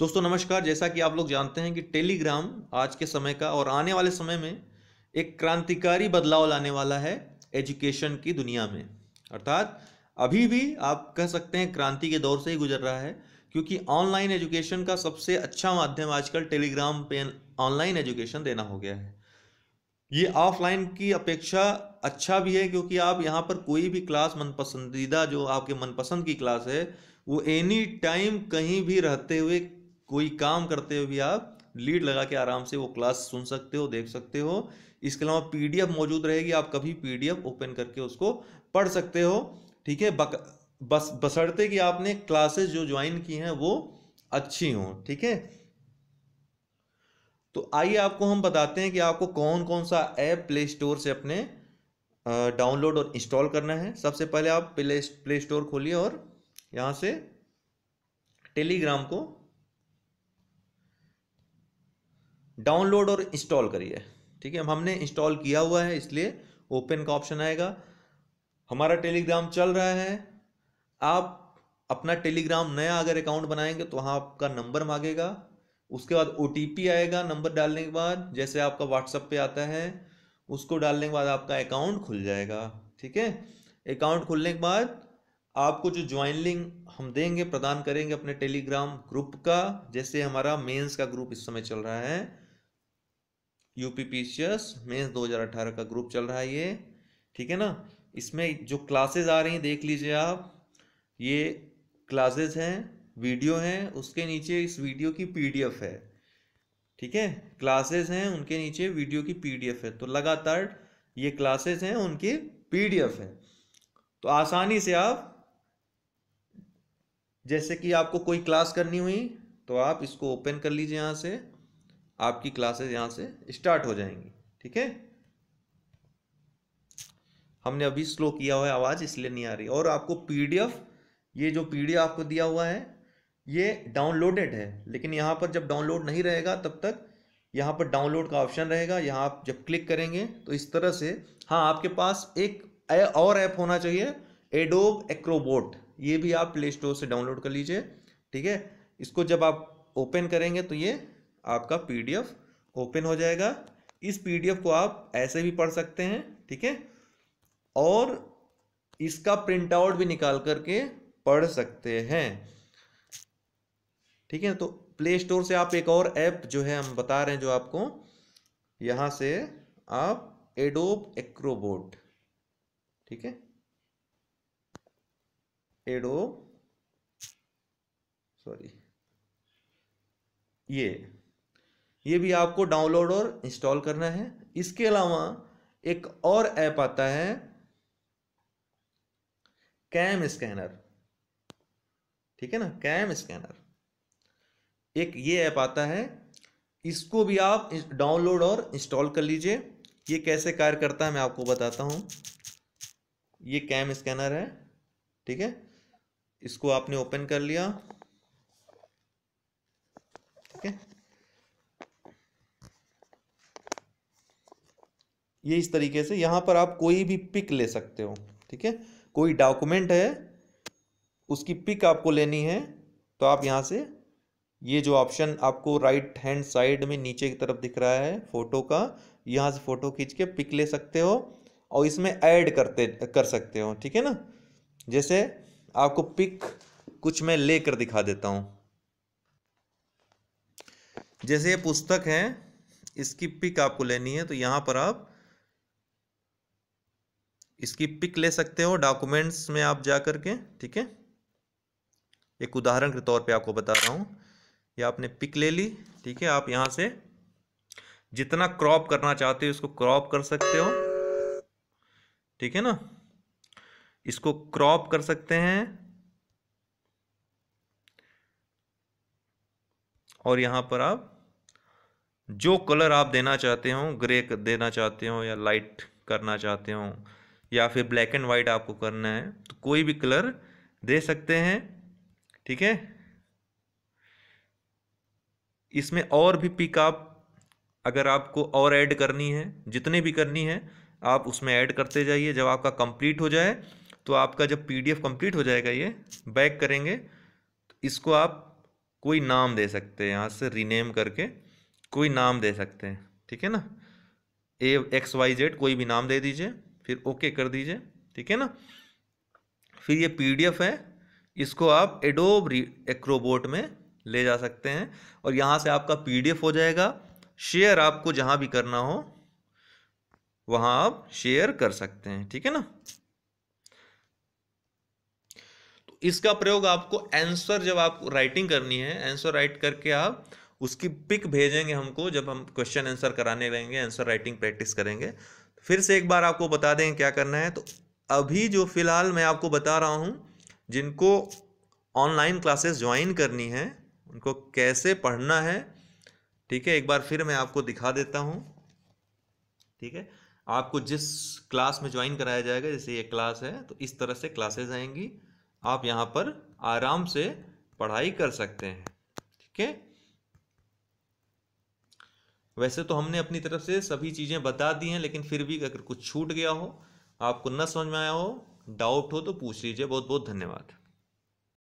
दोस्तों नमस्कार जैसा कि आप लोग जानते हैं कि टेलीग्राम आज के समय का और आने वाले समय में एक क्रांतिकारी बदलाव लाने वाला है एजुकेशन की दुनिया में अर्थात अभी भी आप कह सकते हैं क्रांति के दौर से ही गुजर रहा है क्योंकि ऑनलाइन एजुकेशन का सबसे अच्छा माध्यम आजकल टेलीग्राम पे ऑनलाइन एजुकेशन देना हो गया है ये ऑफलाइन की अपेक्षा अच्छा भी है क्योंकि आप यहाँ पर कोई भी क्लास मनपसंदीदा जो आपके मनपसंद की क्लास है वो एनी टाइम कहीं भी रहते हुए कोई काम करते हुए भी आप लीड लगा के आराम से वो क्लास सुन सकते हो देख सकते हो इसके अलावा पीडीएफ मौजूद रहेगी आप कभी पीडीएफ ओपन करके उसको पढ़ सकते हो ठीक है बक बस बसरते कि आपने क्लासेस जो ज्वाइन की हैं वो अच्छी हों ठीक है तो आइए आपको हम बताते हैं कि आपको कौन कौन सा ऐप प्ले स्टोर से अपने डाउनलोड और इंस्टॉल करना है सबसे पहले आप प्ले प्ले स्टोर खोलिए और यहाँ से टेलीग्राम को डाउनलोड और इंस्टॉल करिए ठीक है हमने इंस्टॉल किया हुआ है इसलिए ओपन का ऑप्शन आएगा हमारा टेलीग्राम चल रहा है आप अपना टेलीग्राम नया अगर अकाउंट बनाएंगे तो वहाँ आपका नंबर मांगेगा उसके बाद ओ आएगा नंबर डालने के बाद जैसे आपका व्हाट्सअप पे आता है उसको डालने के बाद आपका अकाउंट खुल जाएगा ठीक है अकाउंट खुलने के बाद आपको जो ज्वाइन लिंक हम देंगे प्रदान करेंगे अपने टेलीग्राम ग्रुप का जैसे हमारा मेंस का ग्रुप इस समय चल रहा है दो मेंस 2018 का ग्रुप चल रहा है ये ठीक है ना इसमें जो क्लासेज आ रही हैं देख लीजिए आप ये क्लासेज हैं वीडियो हैं उसके नीचे इस वीडियो की पीडीएफ है ठीक है क्लासेज हैं उनके नीचे वीडियो की पीडीएफ है तो लगातार ये क्लासेज हैं उनकी पीडीएफ है तो आसानी से आप जैसे कि आपको कोई क्लास करनी हुई तो आप इसको ओपन कर लीजिए यहाँ से आपकी क्लासेस यहाँ से स्टार्ट हो जाएंगी ठीक है हमने अभी स्लो किया हुआ है आवाज़ इसलिए नहीं आ रही और आपको पीडीएफ ये जो पीडीएफ आपको दिया हुआ है ये डाउनलोडेड है लेकिन यहाँ पर जब डाउनलोड नहीं रहेगा तब तक यहाँ पर डाउनलोड का ऑप्शन रहेगा यहाँ आप जब क्लिक करेंगे तो इस तरह से हाँ आपके पास एक और ऐप होना चाहिए एडोब एक्रोबोट ये भी आप प्ले स्टोर से डाउनलोड कर लीजिए ठीक है इसको जब आप ओपन करेंगे तो ये आपका पीडीएफ ओपन हो जाएगा इस पीडीएफ को आप ऐसे भी पढ़ सकते हैं ठीक है और इसका प्रिंट आउट भी निकाल करके पढ़ सकते हैं ठीक है तो प्ले स्टोर से आप एक और ऐप जो है हम बता रहे हैं जो आपको यहां से आप एडोब एक्रोबोट ठीक है एडोब सॉरी ये ये भी आपको डाउनलोड और इंस्टॉल करना है इसके अलावा एक और ऐप आता है कैम स्कैनर ठीक है ना कैम स्कैनर एक ये ऐप आता है इसको भी आप डाउनलोड और इंस्टॉल कर लीजिए ये कैसे कार्य करता है मैं आपको बताता हूँ ये कैम स्कैनर है ठीक है इसको आपने ओपन कर लिया ठीक है ये इस तरीके से यहाँ पर आप कोई भी पिक ले सकते हो ठीक है कोई डॉक्यूमेंट है उसकी पिक आपको लेनी है तो आप यहाँ से ये जो ऑप्शन आपको राइट हैंड साइड में नीचे की तरफ दिख रहा है फ़ोटो का यहाँ से फ़ोटो खींच के पिक ले सकते हो और इसमें ऐड करते कर सकते हो ठीक है ना जैसे आपको पिक कुछ मैं लेकर दिखा देता हूँ जैसे ये पुस्तक है इसकी पिक आपको लेनी है तो यहाँ पर आप इसकी पिक ले सकते हो डॉक्यूमेंट्स में आप जा करके के ठीक है एक उदाहरण के तौर पे आपको बता रहा हूँ ये आपने पिक ले ली ठीक है आप यहाँ से जितना क्रॉप करना चाहते हो इसको क्रॉप कर सकते हो ठीक है ना इसको क्रॉप कर सकते हैं और यहाँ पर आप जो कलर आप देना चाहते हो ग्रे देना चाहते हो या लाइट करना चाहते हो या फिर ब्लैक एंड वाइट आपको करना है तो कोई भी कलर दे सकते हैं ठीक है इसमें और भी पिक आप अगर आपको और ऐड करनी है जितने भी करनी है आप उसमें ऐड करते जाइए जब आपका कंप्लीट हो जाए तो आपका जब पीडीएफ कंप्लीट हो जाएगा ये बैक करेंगे तो इसको आप कोई नाम दे सकते हैं यहाँ से रीनेम करके कोई नाम दे सकते हैं ठीक है ना ए एक्स वाई जेड कोई भी नाम दे दीजिए फिर ओके कर दीजिए ठीक है ना फिर ये पीडीएफ है इसको आप एडोब एक्रोबोट में ले जा सकते हैं और यहाँ से आपका पीडीएफ हो जाएगा शेयर आपको जहाँ भी करना हो वहाँ आप शेयर कर सकते हैं ठीक है ना तो इसका प्रयोग आपको आंसर जब आपको राइटिंग करनी है आंसर राइट करके आप उसकी पिक भेजेंगे हमको जब हम क्वेश्चन आंसर कराने रहेंगे आंसर राइटिंग प्रैक्टिस करेंगे फिर से एक बार आपको बता दें क्या करना है तो अभी जो फ़िलहाल मैं आपको बता रहा हूँ जिनको ऑनलाइन क्लासेस ज्वाइन करनी है उनको कैसे पढ़ना है ठीक है एक बार फिर मैं आपको दिखा देता हूँ ठीक है आपको जिस क्लास में ज्वाइन कराया जाएगा जैसे ये क्लास है तो इस तरह से क्लासेज आएंगी आप यहाँ पर आराम से पढ़ाई कर सकते हैं ठीक है वैसे तो हमने अपनी तरफ से सभी चीज़ें बता दी हैं लेकिन फिर भी अगर कुछ छूट गया हो आपको न समझ में आया हो डाउट हो तो पूछ लीजिए बहुत बहुत धन्यवाद